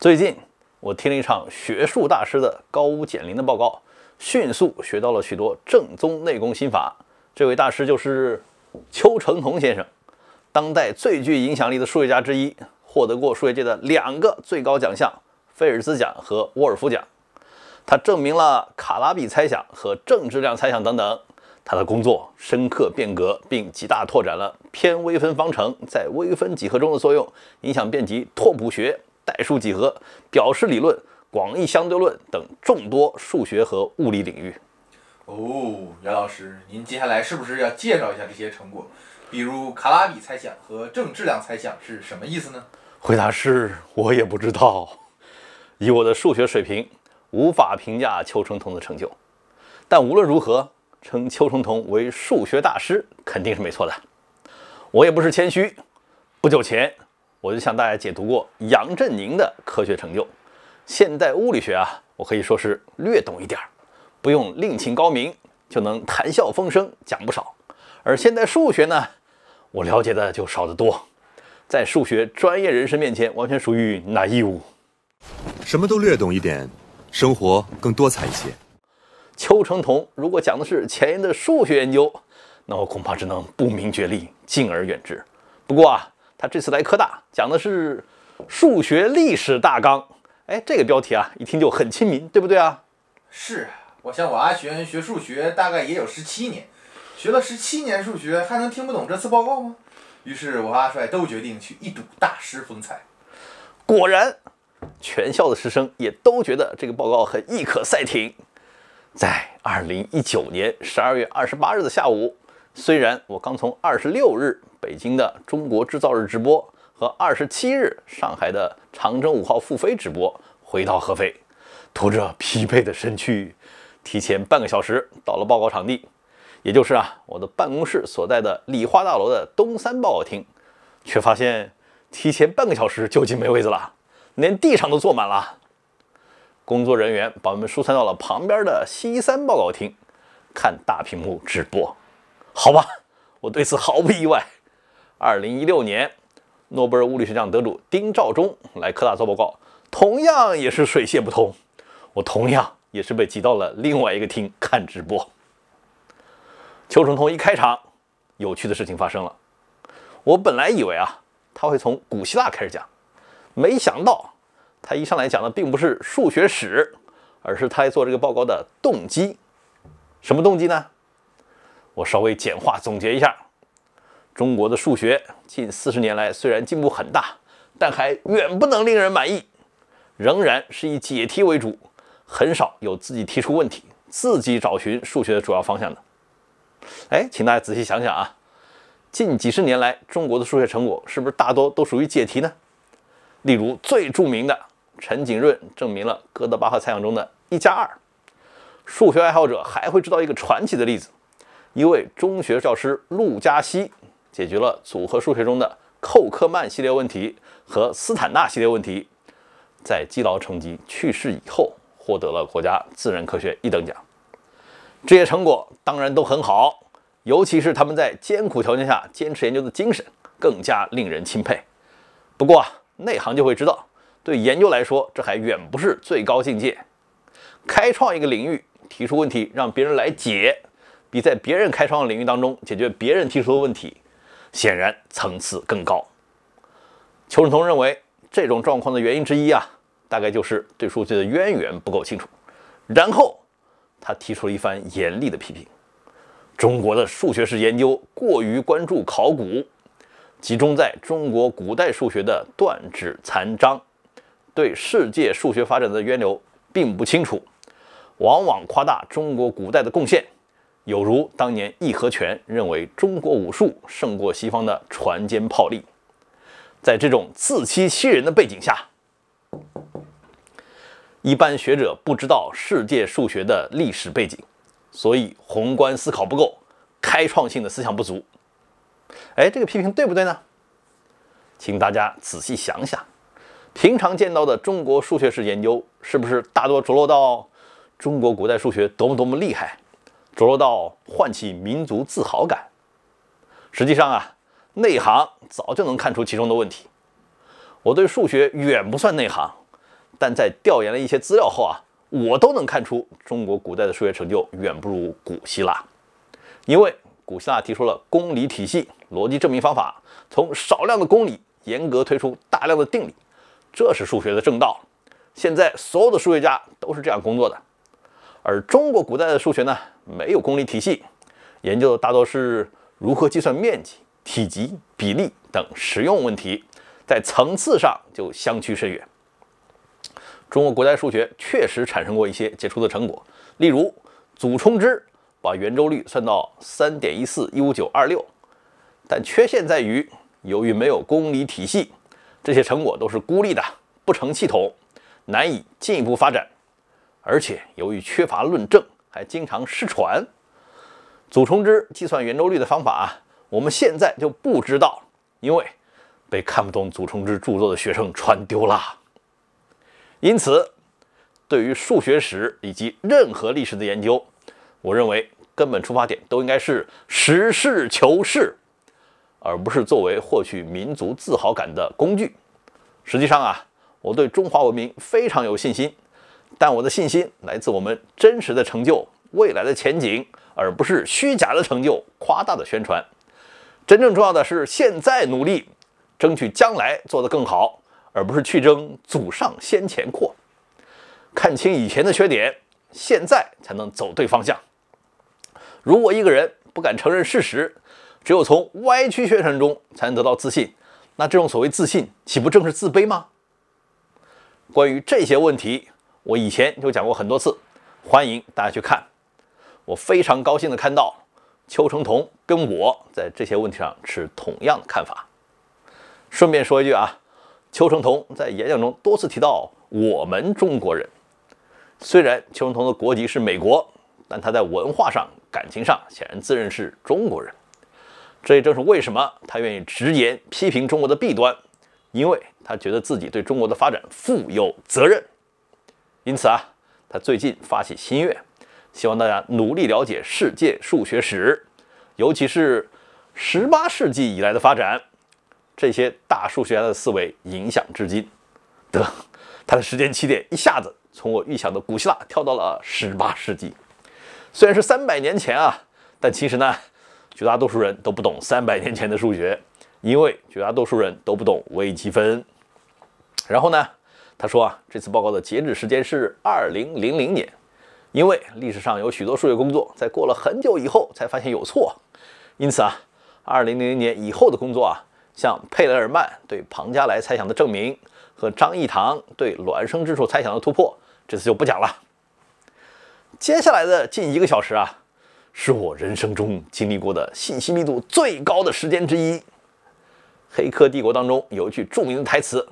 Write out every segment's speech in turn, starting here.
最近我听了一场学术大师的高屋建瓴的报告，迅速学到了许多正宗内功心法。这位大师就是丘成桐先生，当代最具影响力的数学家之一，获得过数学界的两个最高奖项——菲尔兹奖和沃尔夫奖。他证明了卡拉比猜想和正质量猜想等等。他的工作深刻变革并极大拓展了偏微分方程在微分几何中的作用，影响遍及拓扑学。代数几何、表示理论、广义相对论等众多数学和物理领域。哦，袁老师，您接下来是不是要介绍一下这些成果？比如卡拉比猜想和正质量猜想是什么意思呢？回答是我也不知道。以我的数学水平，无法评价丘成桐的成就。但无论如何，称丘成桐为数学大师肯定是没错的。我也不是谦虚，不久前。我就向大家解读过杨振宁的科学成就，现代物理学啊，我可以说是略懂一点儿，不用另请高明就能谈笑风生讲不少。而现代数学呢，我了解的就少得多，在数学专业人士面前完全属于那义 e 什么都略懂一点，生活更多彩一些。邱成桐，如果讲的是前沿的数学研究，那我恐怕只能不明觉厉，敬而远之。不过啊。他这次来科大讲的是数学历史大纲，哎，这个标题啊，一听就很亲民，对不对啊？是，我想我阿玄学数学大概也有十七年，学了十七年数学还能听不懂这次报告吗？于是我和阿帅都决定去一睹大师风采。果然，全校的师生也都觉得这个报告很亦可赛艇。在二零一九年十二月二十八日的下午，虽然我刚从二十六日。北京的中国制造日直播和二十七日上海的长征五号复飞直播，回到合肥，拖着疲惫的身躯，提前半个小时到了报告场地，也就是啊我的办公室所在的理化大楼的东三报告厅，却发现提前半个小时就已经没位子了，连地上都坐满了。工作人员把我们疏散到了旁边的西三报告厅，看大屏幕直播。好吧，我对此毫不意外。二零一六年，诺贝尔物理学奖得主丁肇中来科大做报告，同样也是水泄不通。我同样也是被挤到了另外一个厅看直播。邱成桐一开场，有趣的事情发生了。我本来以为啊，他会从古希腊开始讲，没想到他一上来讲的并不是数学史，而是他做这个报告的动机。什么动机呢？我稍微简化总结一下。中国的数学近四十年来虽然进步很大，但还远不能令人满意，仍然是以解题为主，很少有自己提出问题、自己找寻数学的主要方向的。哎，请大家仔细想想啊，近几十年来中国的数学成果是不是大多都属于解题呢？例如最著名的陈景润证明了哥德巴赫猜想中的“一加二”。数学爱好者还会知道一个传奇的例子：一位中学教师陆嘉熙解决了组合数学中的寇克曼系列问题和斯坦纳系列问题，在积劳成疾去世以后，获得了国家自然科学一等奖。这些成果当然都很好，尤其是他们在艰苦条件下坚持研究的精神更加令人钦佩。不过，内行就会知道，对研究来说，这还远不是最高境界。开创一个领域，提出问题，让别人来解，比在别人开创的领域当中解决别人提出的问题。显然层次更高。邱秉通认为，这种状况的原因之一啊，大概就是对数据的渊源不够清楚。然后他提出了一番严厉的批评：中国的数学史研究过于关注考古，集中在中国古代数学的断指残章，对世界数学发展的渊流并不清楚，往往夸大中国古代的贡献。有如当年义和拳认为中国武术胜过西方的船坚炮利，在这种自欺欺人的背景下，一般学者不知道世界数学的历史背景，所以宏观思考不够，开创性的思想不足。哎，这个批评对不对呢？请大家仔细想想，平常见到的中国数学史研究是不是大多着落到中国古代数学多么多么厉害？着落到唤起民族自豪感。实际上啊，内行早就能看出其中的问题。我对数学远不算内行，但在调研了一些资料后啊，我都能看出中国古代的数学成就远不如古希腊。因为古希腊提出了公理体系、逻辑证明方法，从少量的公理严格推出大量的定理，这是数学的正道。现在所有的数学家都是这样工作的。而中国古代的数学呢，没有公理体系，研究的大多是如何计算面积、体积、比例等实用问题，在层次上就相去甚远。中国古代数学确实产生过一些杰出的成果，例如祖冲之把圆周率算到三点一四一五九二六，但缺陷在于，由于没有公理体系，这些成果都是孤立的，不成系统，难以进一步发展。而且由于缺乏论证，还经常失传。祖冲之计算圆周率的方法，我们现在就不知道因为被看不懂祖冲之著作的学生传丢了。因此，对于数学史以及任何历史的研究，我认为根本出发点都应该是实事求是，而不是作为获取民族自豪感的工具。实际上啊，我对中华文明非常有信心。但我的信心来自我们真实的成就、未来的前景，而不是虚假的成就、夸大的宣传。真正重要的是现在努力，争取将来做得更好，而不是去争祖上先前阔。看清以前的缺点，现在才能走对方向。如果一个人不敢承认事实，只有从歪曲宣传中才能得到自信，那这种所谓自信，岂不正是自卑吗？关于这些问题。我以前就讲过很多次，欢迎大家去看。我非常高兴地看到邱成桐跟我在这些问题上持同样的看法。顺便说一句啊，邱成桐在演讲中多次提到我们中国人。虽然邱成桐的国籍是美国，但他在文化上、感情上显然自认是中国人。这也正是为什么他愿意直言批评中国的弊端，因为他觉得自己对中国的发展负有责任。因此啊，他最近发起心愿，希望大家努力了解世界数学史，尤其是十八世纪以来的发展。这些大数学家的思维影响至今。得，他的时间起点一下子从我预想的古希腊跳到了十八世纪。虽然是三百年前啊，但其实呢，绝大多数人都不懂三百年前的数学，因为绝大多数人都不懂微积分。然后呢？他说啊，这次报告的截止时间是二零零零年，因为历史上有许多数学工作在过了很久以后才发现有错，因此啊，二零零零年以后的工作啊，像佩雷尔曼对庞加莱猜想的证明和张益唐对孪生之数猜想的突破，这次就不讲了。接下来的近一个小时啊，是我人生中经历过的信息密度最高的时间之一。《黑客帝国》当中有一句著名的台词。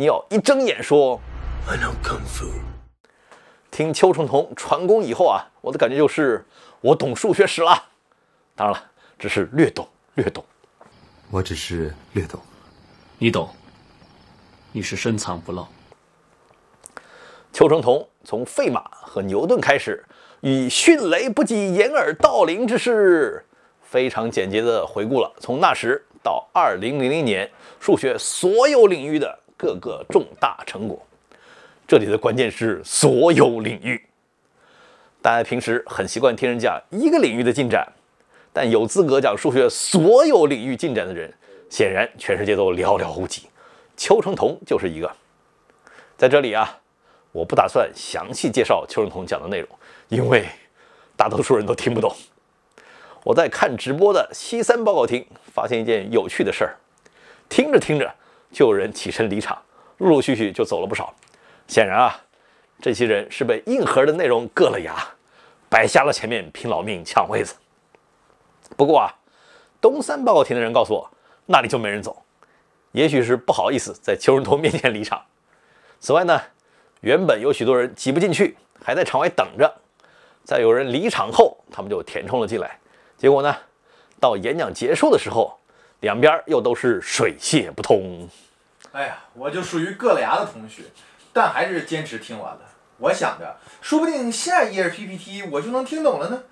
你要一睁眼说：“ i know kung 听邱成桐传功以后啊，我的感觉就是我懂数学史了。当然了，只是略懂，略懂。我只是略懂，你懂。你是深藏不露。”邱成桐从费马和牛顿开始，以迅雷不及掩耳盗铃之势，非常简洁的回顾了从那时到二零零零年数学所有领域的。各个重大成果，这里的关键是所有领域。大家平时很习惯听人讲一个领域的进展，但有资格讲数学所有领域进展的人，显然全世界都寥寥无几。邱成桐就是一个。在这里啊，我不打算详细介绍邱成桐讲的内容，因为大多数人都听不懂。我在看直播的西三报告厅，发现一件有趣的事儿，听着听着。就有人起身离场，陆陆续续就走了不少。显然啊，这些人是被硬核的内容硌了牙，白瞎了前面拼老命抢位子。不过啊，东三报告厅的人告诉我，那里就没人走，也许是不好意思在邱仁头面前离场。此外呢，原本有许多人挤不进去，还在场外等着，在有人离场后，他们就填充了进来。结果呢，到演讲结束的时候。两边又都是水泄不通。哎呀，我就属于硌了牙的同学，但还是坚持听完了。我想着，说不定下一页 PPT 我就能听懂了呢。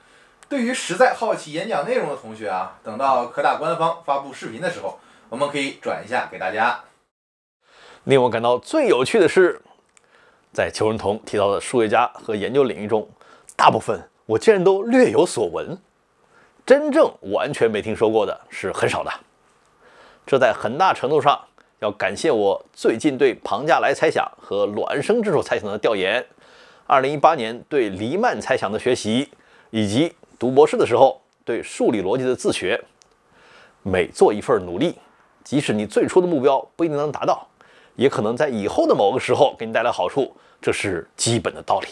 对于实在好奇演讲内容的同学啊，等到科大官方发布视频的时候，我们可以转一下给大家。令我感到最有趣的是，在邱仁同提到的数学家和研究领域中，大部分我竟然都略有所闻，真正完全没听说过的是很少的。这在很大程度上要感谢我最近对庞加莱猜想和孪生之术猜想的调研，二零一八年对黎曼猜想的学习，以及读博士的时候对数理逻辑的自学。每做一份努力，即使你最初的目标不一定能达到，也可能在以后的某个时候给你带来好处。这是基本的道理。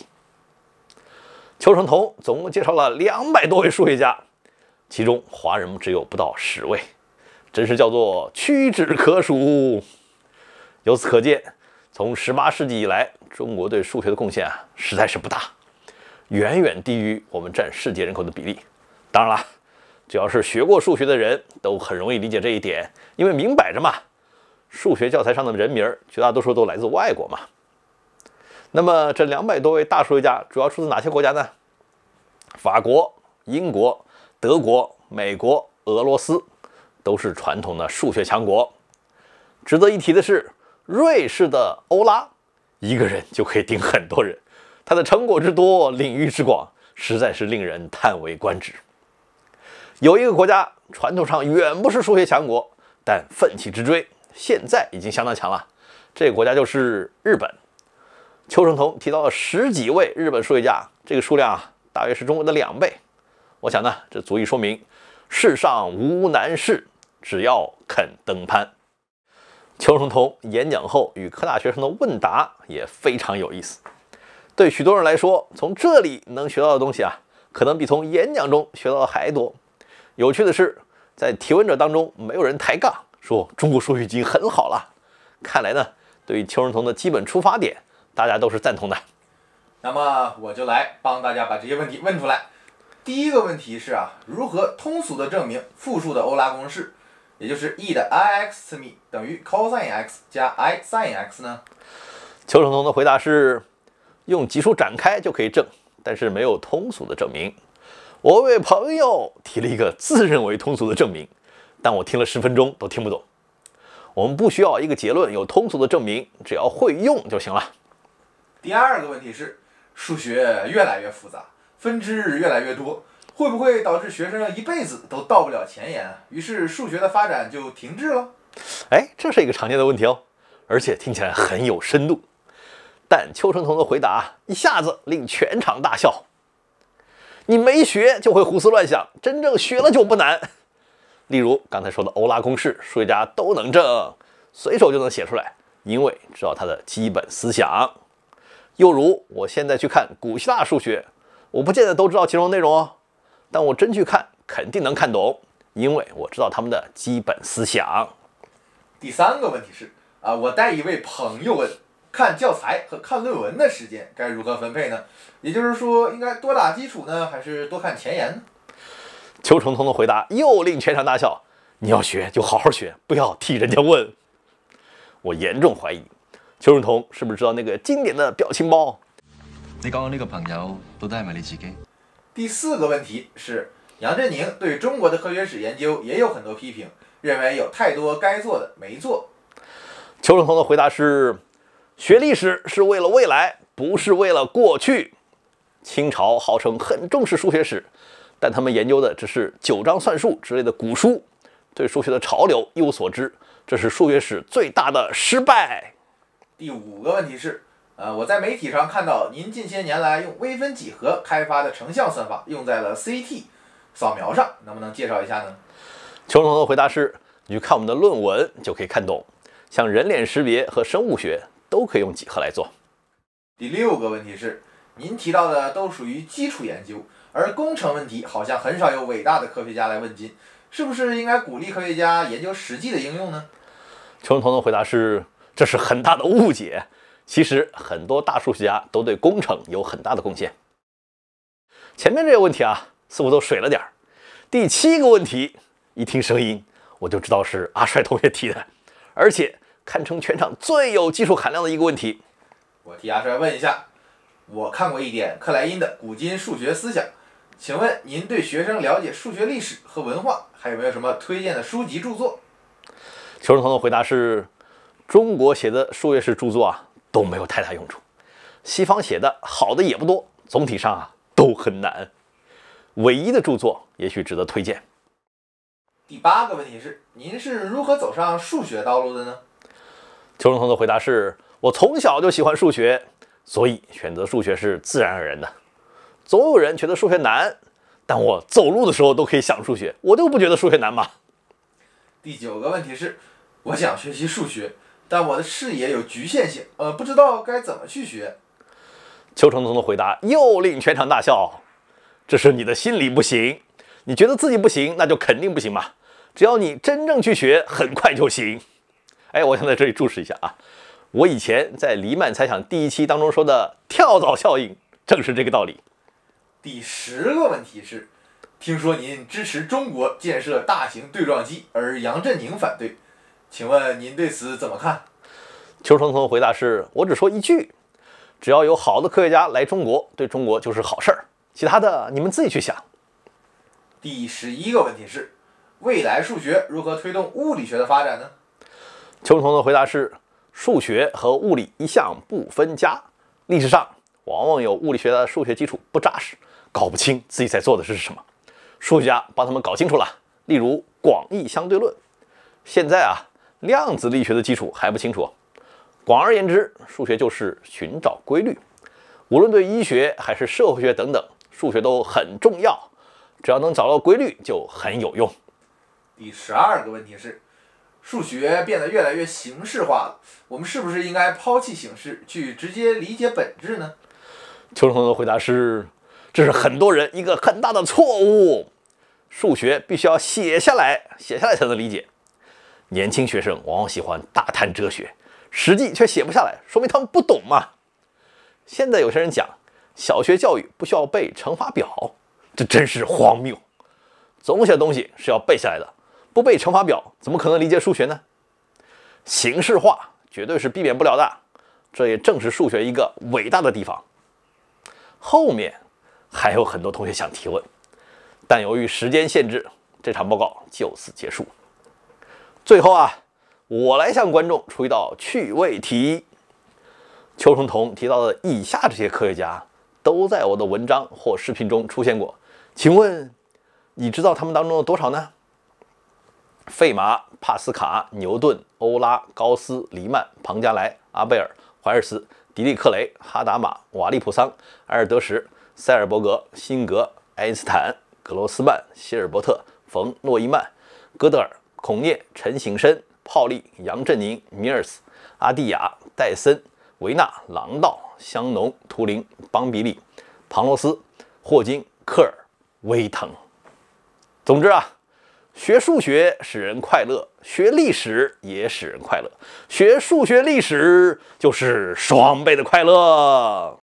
邱成桐总共介绍了两百多位数学家，其中华人只有不到十位。真是叫做屈指可数。由此可见，从十八世纪以来，中国对数学的贡献啊，实在是不大，远远低于我们占世界人口的比例。当然了，只要是学过数学的人都很容易理解这一点，因为明摆着嘛，数学教材上的人名，绝大多数都来自外国嘛。那么，这两百多位大数学家主要出自哪些国家呢？法国、英国、德国、美国、俄罗斯。都是传统的数学强国。值得一提的是，瑞士的欧拉，一个人就可以顶很多人。他的成果之多，领域之广，实在是令人叹为观止。有一个国家传统上远不是数学强国，但奋起直追，现在已经相当强了。这个国家就是日本。邱成同提到了十几位日本数学家，这个数量啊，大约是中国的两倍。我想呢，这足以说明世上无难事。只要肯登攀，邱成桐演讲后与科大学生的问答也非常有意思。对许多人来说，从这里能学到的东西啊，可能比从演讲中学到的还多。有趣的是，在提问者当中，没有人抬杠说中国数学已经很好了。看来呢，对于邱成桐的基本出发点，大家都是赞同的。那么我就来帮大家把这些问题问出来。第一个问题是啊，如何通俗地证明复数的欧拉公式？也就是 e 的 i x 次幂等于 cosine x 加 i sine x 呢？邱成桐的回答是，用级数展开就可以证，但是没有通俗的证明。我为朋友提了一个自认为通俗的证明，但我听了十分钟都听不懂。我们不需要一个结论有通俗的证明，只要会用就行了。第二个问题是，数学越来越复杂，分支越来越多。会不会导致学生一辈子都到不了前沿于是数学的发展就停滞了。哎，这是一个常见的问题哦，而且听起来很有深度。但邱成桐的回答一下子令全场大笑：“你没学就会胡思乱想，真正学了就不难。例如刚才说的欧拉公式，数学家都能证，随手就能写出来，因为知道它的基本思想。又如我现在去看古希腊数学，我不见得都知道其中内容哦。”但我真去看，肯定能看懂，因为我知道他们的基本思想。第三个问题是啊，我带一位朋友问，看教材和看论文的时间该如何分配呢？也就是说，应该多打基础呢，还是多看前沿呢？邱成桐的回答又令全场大笑。你要学就好好学，不要替人家问。我严重怀疑邱成桐是不是知道那个经典的表情包？你讲刚那个朋友，到底系咪你自己？第四个问题是，杨振宁对中国的科学史研究也有很多批评，认为有太多该做的没做。邱成桐的回答是，学历史是为了未来，不是为了过去。清朝号称很重视数学史，但他们研究的只是《九章算术》之类的古书，对数学的潮流一无所知，这是数学史最大的失败。第五个问题是。呃，我在媒体上看到您近些年来用微分几何开发的成像算法用在了 CT 扫描上，能不能介绍一下呢？邱成桐的回答是：你去看我们的论文就可以看懂，像人脸识别和生物学都可以用几何来做。第六个问题是，您提到的都属于基础研究，而工程问题好像很少有伟大的科学家来问津，是不是应该鼓励科学家研究实际的应用呢？邱成桐的回答是：这是很大的误解。其实很多大数学家都对工程有很大的贡献。前面这些问题啊，似乎都水了点儿。第七个问题，一听声音我就知道是阿帅同学提的，而且堪称全场最有技术含量的一个问题。我替阿帅问一下，我看过一点克莱因的《古今数学思想》，请问您对学生了解数学历史和文化还有没有什么推荐的书籍著作？求生同学回答是：中国写的数学史著作啊。都没有太大用处，西方写的好的也不多，总体上啊都很难。唯一的著作也许值得推荐。第八个问题是，您是如何走上数学道路的呢？邱中同的回答是：我从小就喜欢数学，所以选择数学是自然而然的。总有人觉得数学难，但我走路的时候都可以想数学，我就不觉得数学难嘛。第九个问题是，我想学习数学。但我的视野有局限性，呃，不知道该怎么去学。邱成桐的回答又令全场大笑。这是你的心理不行，你觉得自己不行，那就肯定不行嘛。只要你真正去学，很快就行。哎，我想在这里注释一下啊，我以前在黎曼猜想第一期当中说的跳蚤效应，正是这个道理。第十个问题是，听说您支持中国建设大型对撞机，而杨振宁反对。请问您对此怎么看？邱成桐的回答是：我只说一句，只要有好的科学家来中国，对中国就是好事儿。其他的你们自己去想。第十一个问题是：未来数学如何推动物理学的发展呢？邱成桐的回答是：数学和物理一向不分家，历史上往往有物理学的数学基础不扎实，搞不清自己在做的是什么，数学家帮他们搞清楚了。例如广义相对论，现在啊。量子力学的基础还不清楚。广而言之，数学就是寻找规律。无论对医学还是社会学等等，数学都很重要。只要能找到规律，就很有用。第十二个问题是：数学变得越来越形式化了，我们是不是应该抛弃形式，去直接理解本质呢？邱成桐的回答是：这是很多人一个很大的错误。数学必须要写下来，写下来才能理解。年轻学生往往喜欢大谈哲学，实际却写不下来，说明他们不懂嘛。现在有些人讲小学教育不需要背乘法表，这真是荒谬。总写东西是要背下来的，不背乘法表怎么可能理解数学呢？形式化绝对是避免不了的，这也正是数学一个伟大的地方。后面还有很多同学想提问，但由于时间限制，这场报告就此结束。最后啊，我来向观众出一道趣味题。邱成桐提到的以下这些科学家，都在我的文章或视频中出现过。请问，你知道他们当中有多少呢？费马、帕斯卡、牛顿、欧拉、高斯、黎曼、庞加莱、阿贝尔、怀尔斯、狄利克雷、哈达马、瓦利普桑、埃尔德什、塞尔伯格、辛格、爱因斯坦、格罗斯曼、希尔伯特、冯诺依曼、哥德尔。孔涅、陈省身、泡利、杨振宁、米尔斯、阿蒂亚、戴森、维纳、朗道、香农、图灵、邦比利、庞洛斯、霍金、科尔、威腾。总之啊，学数学使人快乐，学历史也使人快乐，学数学历史就是双倍的快乐。